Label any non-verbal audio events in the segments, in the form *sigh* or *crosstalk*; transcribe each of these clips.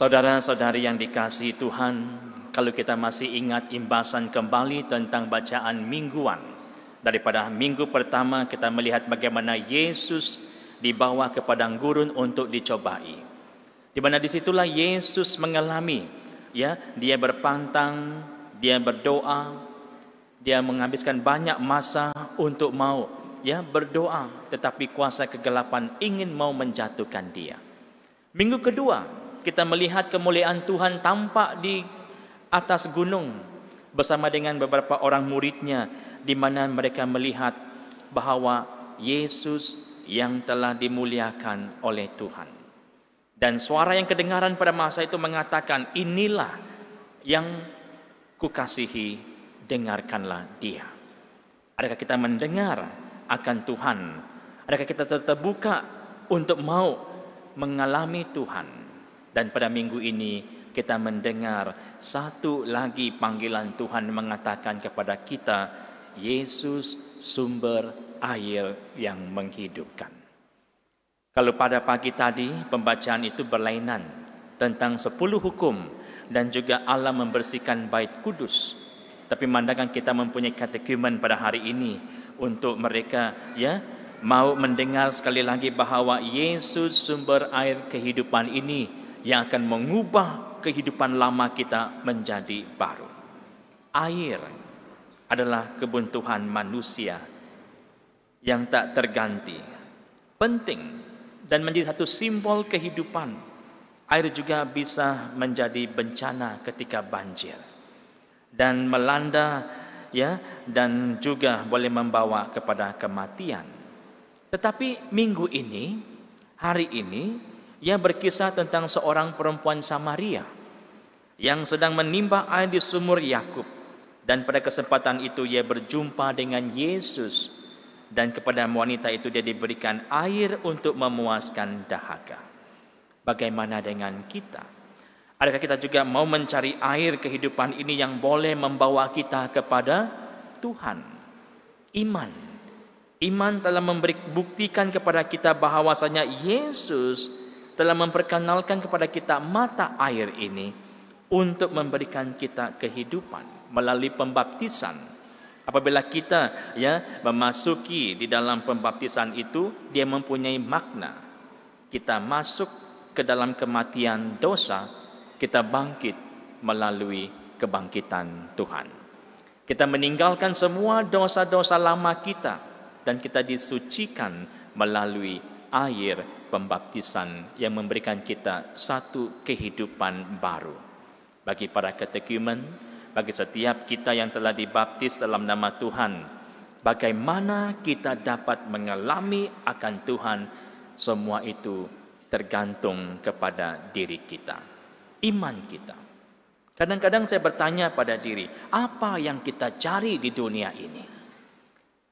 Saudara-saudari yang dikasih Tuhan, kalau kita masih ingat imbasan kembali tentang bacaan mingguan, daripada minggu pertama kita melihat bagaimana Yesus dibawa ke padang gurun untuk dicobai. Di mana disitulah Yesus mengalami, ya dia berpantang, dia berdoa, dia menghabiskan banyak masa untuk mau ya berdoa tetapi kuasa kegelapan ingin mau menjatuhkan dia. Minggu kedua kita melihat kemuliaan Tuhan tampak di atas gunung bersama dengan beberapa orang muridnya di mana mereka melihat bahwa Yesus yang telah dimuliakan oleh Tuhan. Dan suara yang kedengaran pada masa itu mengatakan, "Inilah yang kukasihi, dengarkanlah dia." Adakah kita mendengar akan Tuhan? Adakah kita terbuka untuk mau mengalami Tuhan? Dan pada minggu ini kita mendengar satu lagi panggilan Tuhan mengatakan kepada kita, Yesus sumber air yang menghidupkan. Kalau pada pagi tadi pembacaan itu berlainan tentang sepuluh hukum dan juga Allah membersihkan bait kudus. Tapi mandakan kita mempunyai katekumen pada hari ini untuk mereka ya mau mendengar sekali lagi bahwa Yesus sumber air kehidupan ini yang akan mengubah kehidupan lama kita menjadi baru. Air adalah kebuntuhan manusia yang tak terganti, penting dan menjadi satu simbol kehidupan. Air juga bisa menjadi bencana ketika banjir dan melanda ya dan juga boleh membawa kepada kematian. Tetapi minggu ini, hari ini ia berkisah tentang seorang perempuan Samaria yang sedang menimba air di sumur Yakub dan pada kesempatan itu ia berjumpa dengan Yesus dan kepada wanita itu dia diberikan air untuk memuaskan dahaga. Bagaimana dengan kita? Adakah kita juga mau mencari air kehidupan ini yang boleh membawa kita kepada Tuhan? Iman. Iman telah memberi buktikan kepada kita bahwasanya Yesus telah memperkenalkan kepada kita mata air ini untuk memberikan kita kehidupan melalui pembaptisan. Apabila kita ya memasuki di dalam pembaptisan itu, dia mempunyai makna. Kita masuk ke dalam kematian dosa, kita bangkit melalui kebangkitan Tuhan. Kita meninggalkan semua dosa-dosa lama kita dan kita disucikan melalui air pembaptisan yang memberikan kita satu kehidupan baru. Bagi para ketekumen, bagi setiap kita yang telah dibaptis dalam nama Tuhan, bagaimana kita dapat mengalami akan Tuhan, semua itu tergantung kepada diri kita, iman kita. Kadang-kadang saya bertanya pada diri, apa yang kita cari di dunia ini?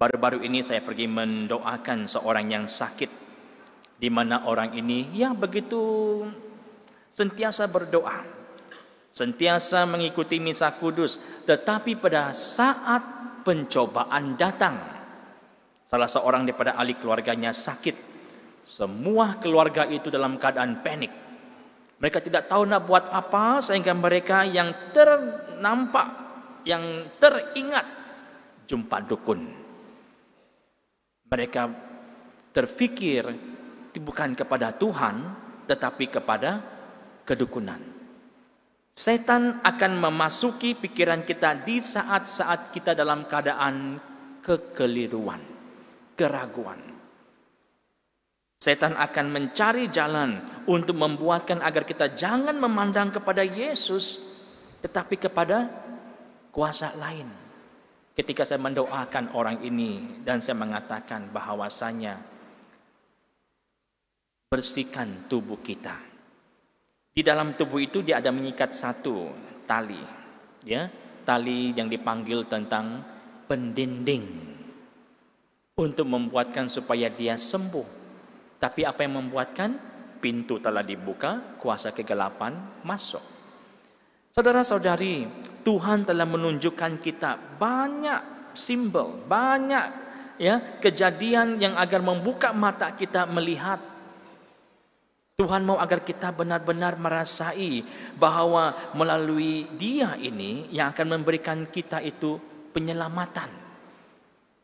Baru-baru ini saya pergi mendoakan seorang yang sakit di mana orang ini yang begitu sentiasa berdoa, sentiasa mengikuti misa kudus, tetapi pada saat pencobaan datang, salah seorang daripada ahli keluarganya sakit. Semua keluarga itu dalam keadaan panik. Mereka tidak tahu nak buat apa sehingga mereka yang ternampak, yang teringat jumpa dukun. Mereka terfikir bukan kepada Tuhan tetapi kepada kedukunan. Setan akan memasuki pikiran kita di saat-saat kita dalam keadaan kekeliruan, keraguan. Setan akan mencari jalan untuk membuatkan agar kita jangan memandang kepada Yesus, tetapi kepada kuasa lain. Ketika saya mendoakan orang ini dan saya mengatakan bahwasanya bersihkan tubuh kita. Di dalam tubuh itu dia ada mengikat satu tali, ya, tali yang dipanggil tentang pendinding untuk membuatkan supaya dia sembuh. Tapi apa yang membuatkan? Pintu telah dibuka, kuasa kegelapan masuk. Saudara-saudari, Tuhan telah menunjukkan kita banyak simbol, banyak ya kejadian yang agar membuka mata kita melihat Tuhan mau agar kita benar-benar merasai bahwa melalui Dia ini yang akan memberikan kita itu penyelamatan.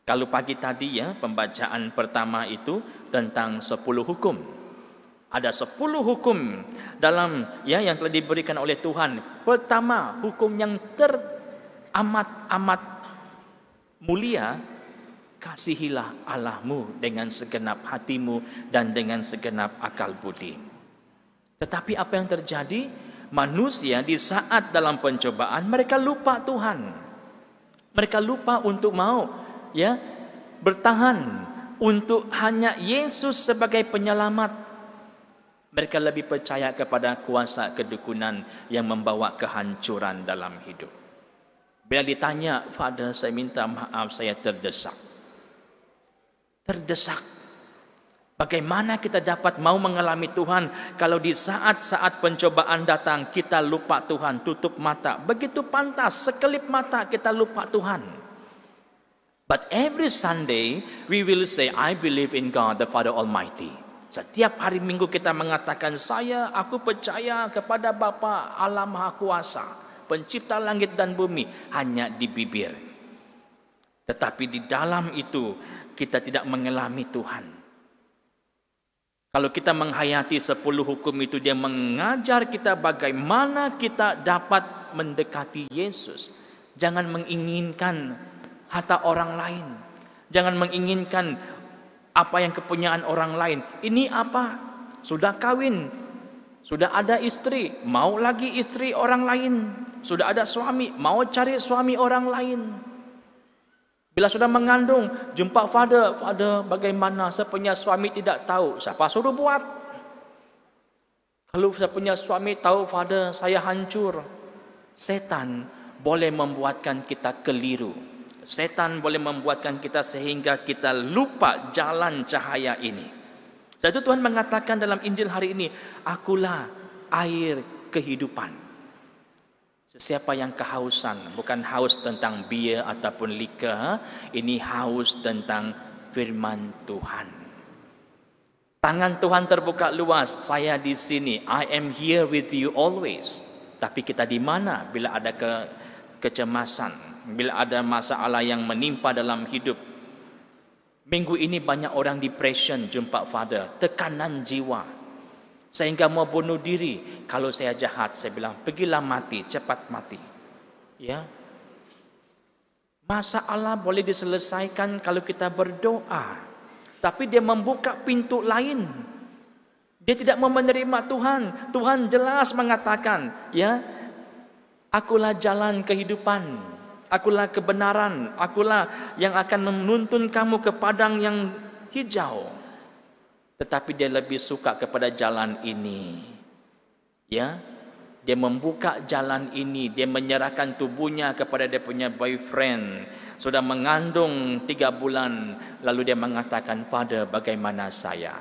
Kalau pagi tadi ya pembacaan pertama itu tentang sepuluh hukum. Ada sepuluh hukum dalam ya yang telah diberikan oleh Tuhan. Pertama, hukum yang teramat-amat mulia kasihilah Allahmu dengan segenap hatimu dan dengan segenap akal budi. Tetapi apa yang terjadi? Manusia di saat dalam pencobaan mereka lupa Tuhan. Mereka lupa untuk mau ya bertahan untuk hanya Yesus sebagai penyelamat. Mereka lebih percaya kepada kuasa kedukunan yang membawa kehancuran dalam hidup. Bila ditanya, Father saya minta maaf saya terdesak. Terdesak Bagaimana kita dapat mau mengalami Tuhan kalau di saat-saat pencobaan datang kita lupa Tuhan, tutup mata. Begitu pantas sekelip mata kita lupa Tuhan. But every Sunday we will say I believe in God the Father Almighty. Setiap hari Minggu kita mengatakan saya aku percaya kepada Bapa Alam Maha Kuasa, pencipta langit dan bumi hanya di bibir. Tetapi di dalam itu kita tidak mengalami Tuhan. Kalau kita menghayati sepuluh hukum itu dia mengajar kita bagaimana kita dapat mendekati Yesus. Jangan menginginkan harta orang lain. Jangan menginginkan apa yang kepunyaan orang lain. Ini apa? Sudah kawin, sudah ada istri, mau lagi istri orang lain. Sudah ada suami, mau cari suami orang lain. Bila sudah mengandung, jumpa father, father bagaimana saya punya suami tidak tahu. Siapa suruh buat? Kalau saya punya suami tahu, father saya hancur. Setan boleh membuatkan kita keliru. Setan boleh membuatkan kita sehingga kita lupa jalan cahaya ini. Sebab Tuhan mengatakan dalam Injil hari ini, akulah air kehidupan. Sesiapa yang kehausan, bukan haus tentang bia ataupun lika, ha? ini haus tentang firman Tuhan. Tangan Tuhan terbuka luas, saya di sini, I am here with you always. Tapi kita di mana bila ada ke, kecemasan, bila ada masalah yang menimpa dalam hidup. Minggu ini banyak orang depression jumpa Father, tekanan jiwa, sehingga mau bunuh diri. Kalau saya jahat, saya bilang pergilah mati, cepat mati. Ya. Masalah boleh diselesaikan kalau kita berdoa. Tapi dia membuka pintu lain. Dia tidak mau menerima Tuhan. Tuhan jelas mengatakan, ya, akulah jalan kehidupan. Akulah kebenaran, akulah yang akan menuntun kamu ke padang yang hijau tetapi dia lebih suka kepada jalan ini. Ya, dia membuka jalan ini, dia menyerahkan tubuhnya kepada dia punya boyfriend. Sudah mengandung tiga bulan, lalu dia mengatakan, Father, bagaimana saya?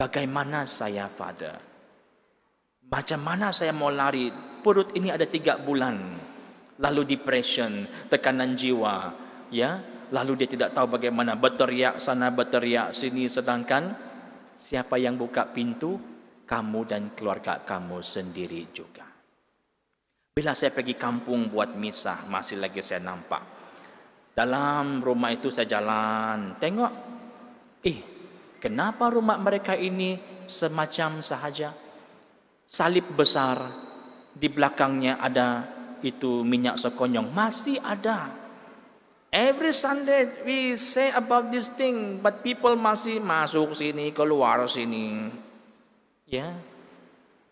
Bagaimana saya, Father? Macam mana saya mau lari? Perut ini ada tiga bulan. Lalu depression, tekanan jiwa. ya lalu dia tidak tahu bagaimana berteriak sana berteriak sini sedangkan siapa yang buka pintu kamu dan keluarga kamu sendiri juga bila saya pergi kampung buat misah masih lagi saya nampak dalam rumah itu saya jalan tengok ih eh, kenapa rumah mereka ini semacam sahaja salib besar di belakangnya ada itu minyak sekonyong masih ada Every Sunday we say about this thing, but people masih masuk sini, keluar sini. Ya.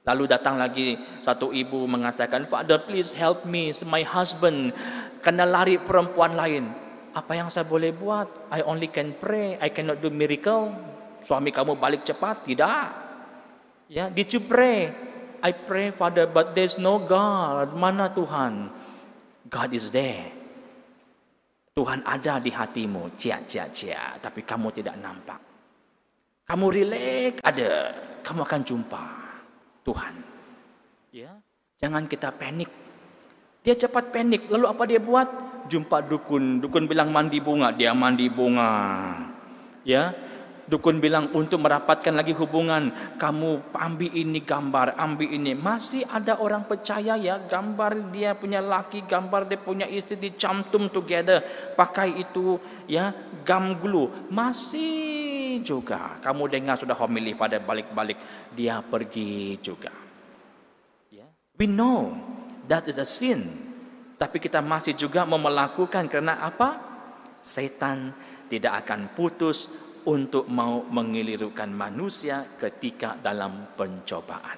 Lalu datang lagi satu ibu mengatakan, "Father, please help me, my husband kena lari perempuan lain. Apa yang saya boleh buat? I only can pray, I cannot do miracle. Suami kamu balik cepat?" Tidak. Ya, did you pray? I pray, Father, but there's no God. Mana Tuhan? God is there. Tuhan ada di hatimu, cia cia cia, tapi kamu tidak nampak. Kamu rileks ada, kamu akan jumpa Tuhan. Ya, jangan kita panik. Dia cepat panik, lalu apa dia buat? Jumpa dukun, dukun bilang mandi bunga, dia mandi bunga. Ya, Dukun bilang untuk merapatkan lagi hubungan, kamu ambil ini gambar, ambil ini. Masih ada orang percaya ya, gambar dia punya laki, gambar dia punya istri dicantum together, pakai itu ya gam Masih juga kamu dengar sudah homili pada balik-balik dia pergi juga. Ya. We know that is a sin. Tapi kita masih juga melakukan karena apa? Setan tidak akan putus untuk mau mengelirukan manusia ketika dalam pencobaan.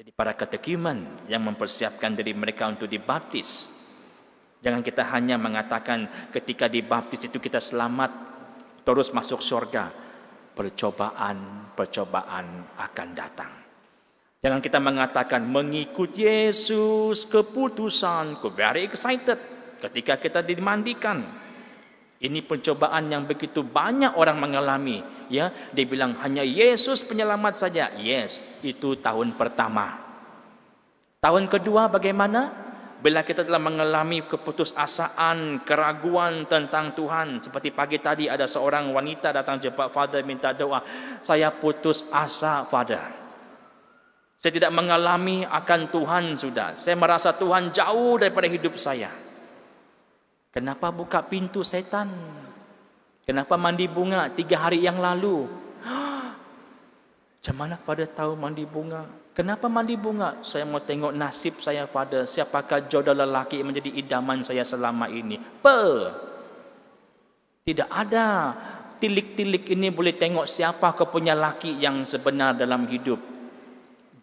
Jadi para ketekiman yang mempersiapkan diri mereka untuk dibaptis. Jangan kita hanya mengatakan ketika dibaptis itu kita selamat terus masuk surga. Percobaan-percobaan akan datang. Jangan kita mengatakan mengikuti Yesus keputusan, Very excited ketika kita dimandikan ini pencobaan yang begitu banyak orang mengalami, ya. Dia bilang hanya Yesus penyelamat saja. Yes, itu tahun pertama. Tahun kedua bagaimana? Bila kita telah mengalami keputusasaan, keraguan tentang Tuhan, seperti pagi tadi ada seorang wanita datang jumpa Father minta doa, saya putus asa Father. Saya tidak mengalami akan Tuhan sudah. Saya merasa Tuhan jauh daripada hidup saya. Kenapa buka pintu setan? Kenapa mandi bunga tiga hari yang lalu? *gasps* Macam mana pada tahu mandi bunga? Kenapa mandi bunga? Saya mau tengok nasib saya pada siapakah jodoh lelaki yang menjadi idaman saya selama ini. Pe. Tidak ada tilik-tilik ini boleh tengok siapa kepunya laki yang sebenar dalam hidup.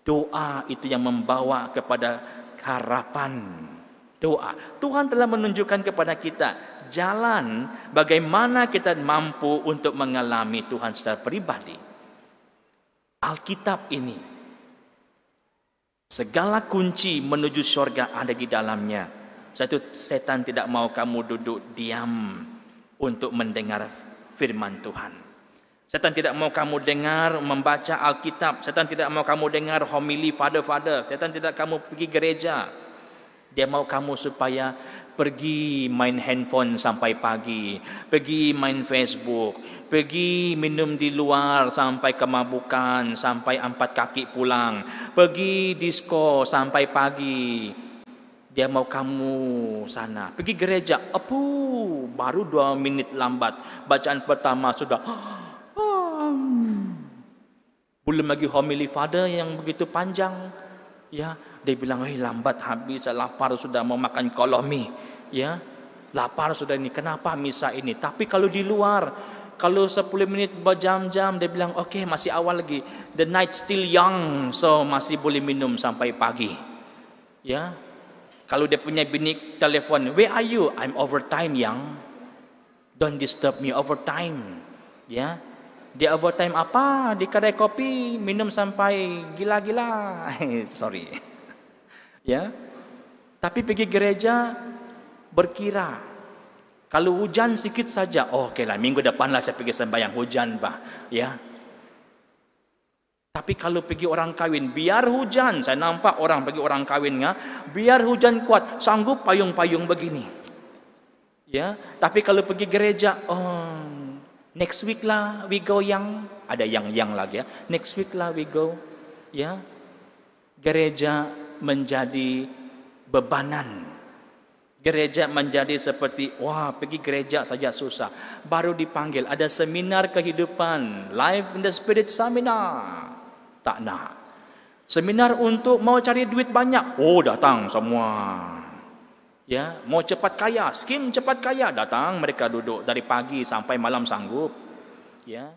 Doa itu yang membawa kepada harapan. doa. Tuhan telah menunjukkan kepada kita jalan bagaimana kita mampu untuk mengalami Tuhan secara pribadi. Alkitab ini, segala kunci menuju surga ada di dalamnya. Satu setan tidak mau kamu duduk diam untuk mendengar firman Tuhan. Setan tidak mau kamu dengar membaca Alkitab. Setan tidak mau kamu dengar homili father-father. Setan tidak kamu pergi gereja. Dia mahu kamu supaya pergi main handphone sampai pagi, pergi main Facebook, pergi minum di luar sampai kemabukan, sampai empat kaki pulang, pergi disco sampai pagi. Dia mahu kamu sana, pergi gereja, apu baru dua minit lambat bacaan pertama sudah. Oh, *gasps* belum lagi homily father yang begitu panjang. ya dia bilang eh lambat habis lapar sudah mau makan kolomi ya lapar sudah ini kenapa misa ini tapi kalau di luar kalau 10 menit berjam-jam dia bilang oke okay, masih awal lagi the night still young so masih boleh minum sampai pagi ya kalau dia punya bini telepon where are you I'm overtime young don't disturb me overtime ya di overtime apa? Di kedai kopi minum sampai gila-gila. *laughs* Sorry. *laughs* ya. Tapi pergi gereja berkira. Kalau hujan sedikit saja, oh, oke lah minggu depanlah saya pergi sembahyang hujan, bah, Ya. Tapi kalau pergi orang kawin, biar hujan. Saya nampak orang pergi orang kawinnya, biar hujan kuat, sanggup payung-payung begini. Ya, tapi kalau pergi gereja, oh, Next week lah we go yang ada yang yang lagi ya. Next week lah we go ya. Gereja menjadi bebanan. Gereja menjadi seperti wah pergi gereja saja susah. Baru dipanggil ada seminar kehidupan, Life in the Spirit seminar. Tak nak. Seminar untuk mau cari duit banyak. Oh datang semua. Ya, mau cepat kaya, skim cepat kaya, datang mereka duduk dari pagi sampai malam sanggup. Ya.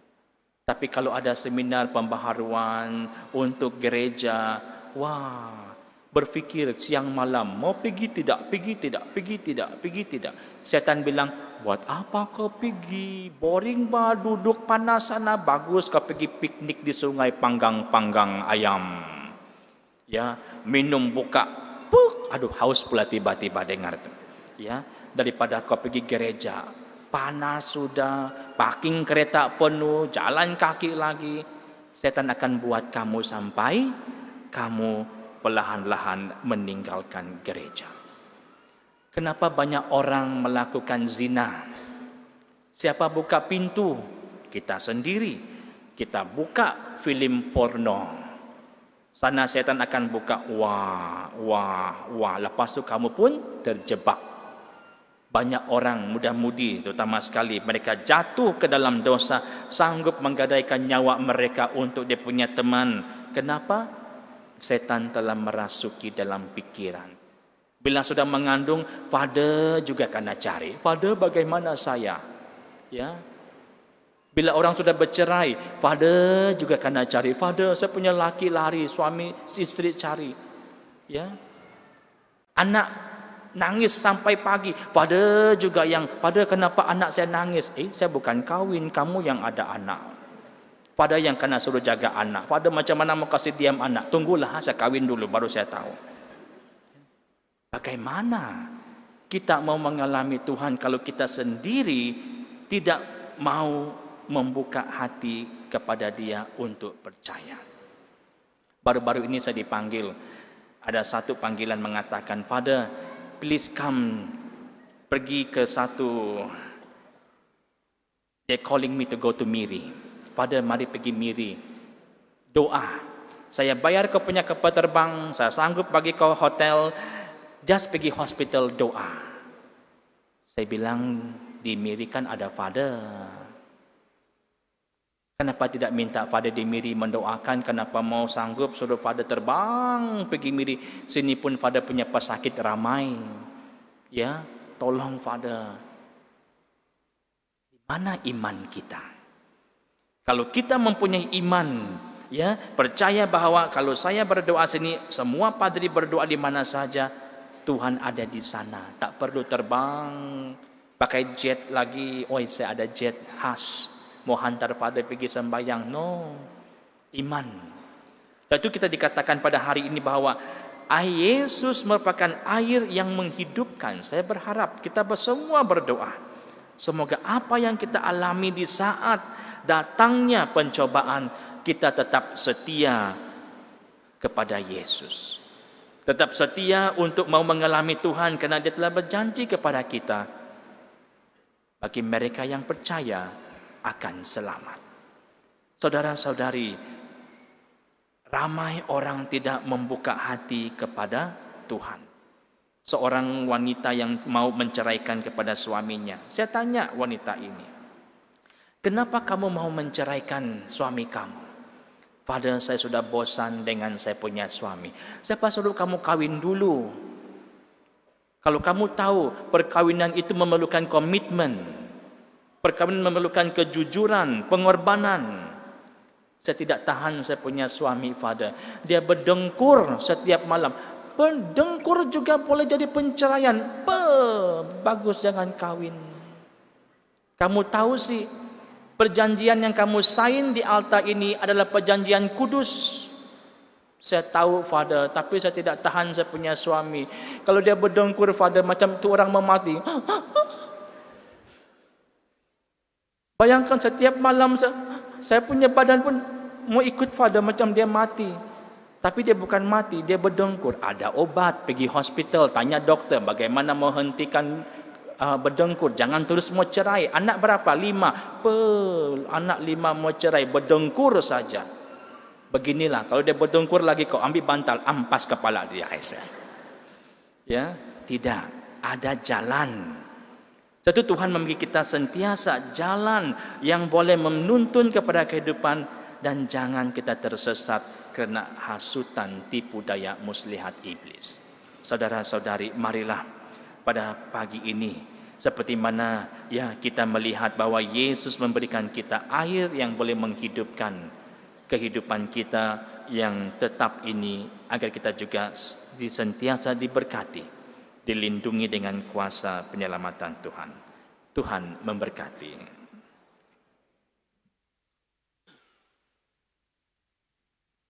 Tapi kalau ada seminar pembaharuan untuk gereja, wah, berpikir siang malam, mau pergi tidak, pergi tidak, pergi tidak, pergi tidak. Setan bilang, buat apa kau pergi? Boring ba duduk panas sana, bagus kau pergi piknik di sungai panggang-panggang ayam. Ya, minum buka Puk, aduh haus pula tiba-tiba dengar Ya, daripada kau pergi gereja, panas sudah, parking kereta penuh, jalan kaki lagi. Setan akan buat kamu sampai kamu perlahan-lahan meninggalkan gereja. Kenapa banyak orang melakukan zina? Siapa buka pintu? Kita sendiri. Kita buka film porno. Sana setan akan buka wah, wah, wah. Lepas itu kamu pun terjebak. Banyak orang mudah mudi terutama sekali mereka jatuh ke dalam dosa, sanggup menggadaikan nyawa mereka untuk dia punya teman. Kenapa? Setan telah merasuki dalam pikiran. Bila sudah mengandung, fade juga akan cari. Fade bagaimana saya? Ya, Bila orang sudah bercerai, pada juga kena cari. Pada saya punya laki lari, suami istri cari. Ya. Anak nangis sampai pagi. Pada juga yang pada kenapa anak saya nangis? Eh, saya bukan kawin, kamu yang ada anak. Pada yang kena suruh jaga anak. Pada macam mana mau kasih diam anak. Tunggulah saya kawin dulu baru saya tahu. Bagaimana kita mau mengalami Tuhan kalau kita sendiri tidak mau membuka hati kepada dia untuk percaya. Baru-baru ini saya dipanggil. Ada satu panggilan mengatakan, Father, please come. Pergi ke satu, they calling me to go to Miri. Father, mari pergi Miri. Doa. Saya bayar kau punya kapal terbang, saya sanggup bagi kau hotel, just pergi hospital doa. Saya bilang, di Miri kan ada Father Kenapa tidak minta pada Miri mendoakan? Kenapa mau sanggup suruh pada terbang pergi miri? Sini pun pada punya pesakit ramai. Ya, tolong pada. Di mana iman kita? Kalau kita mempunyai iman, ya percaya bahwa kalau saya berdoa sini, semua padri berdoa di mana saja, Tuhan ada di sana. Tak perlu terbang pakai jet lagi. Oh, saya ada jet khas mau hantar pada pergi sembahyang no iman lalu kita dikatakan pada hari ini bahwa air Yesus merupakan air yang menghidupkan saya berharap kita semua berdoa semoga apa yang kita alami di saat datangnya pencobaan kita tetap setia kepada Yesus tetap setia untuk mau mengalami Tuhan karena dia telah berjanji kepada kita bagi mereka yang percaya akan selamat. Saudara-saudari, ramai orang tidak membuka hati kepada Tuhan. Seorang wanita yang mau menceraikan kepada suaminya. Saya tanya wanita ini, "Kenapa kamu mau menceraikan suami kamu?" Padahal saya sudah bosan dengan saya punya suami. Siapa suruh kamu kawin dulu? Kalau kamu tahu perkawinan itu memerlukan komitmen, Perkawinan memerlukan kejujuran, pengorbanan. Saya tidak tahan saya punya suami Fada. Dia berdengkur setiap malam. Berdengkur juga boleh jadi penceraian. Be, bagus jangan kawin. Kamu tahu sih, perjanjian yang kamu sign di altar ini adalah perjanjian kudus. Saya tahu Father, tapi saya tidak tahan saya punya suami. Kalau dia berdengkur Father macam tu orang mau mati. Bayangkan setiap malam saya punya badan pun mau ikut pada macam dia mati. Tapi dia bukan mati, dia berdengkur. Ada obat, pergi hospital, tanya dokter bagaimana menghentikan uh, berdengkur. Jangan terus mau cerai. Anak berapa? Lima. Pel, anak lima mau cerai, berdengkur saja. Beginilah, kalau dia berdengkur lagi kau ambil bantal, ampas kepala dia. Ya, tidak. Ada jalan Tentu Tuhan memberi kita sentiasa jalan yang boleh menuntun kepada kehidupan dan jangan kita tersesat karena hasutan tipu daya muslihat iblis. Saudara-saudari, marilah pada pagi ini seperti mana ya kita melihat bahwa Yesus memberikan kita air yang boleh menghidupkan kehidupan kita yang tetap ini agar kita juga sentiasa diberkati dilindungi dengan kuasa penyelamatan Tuhan. Tuhan memberkati.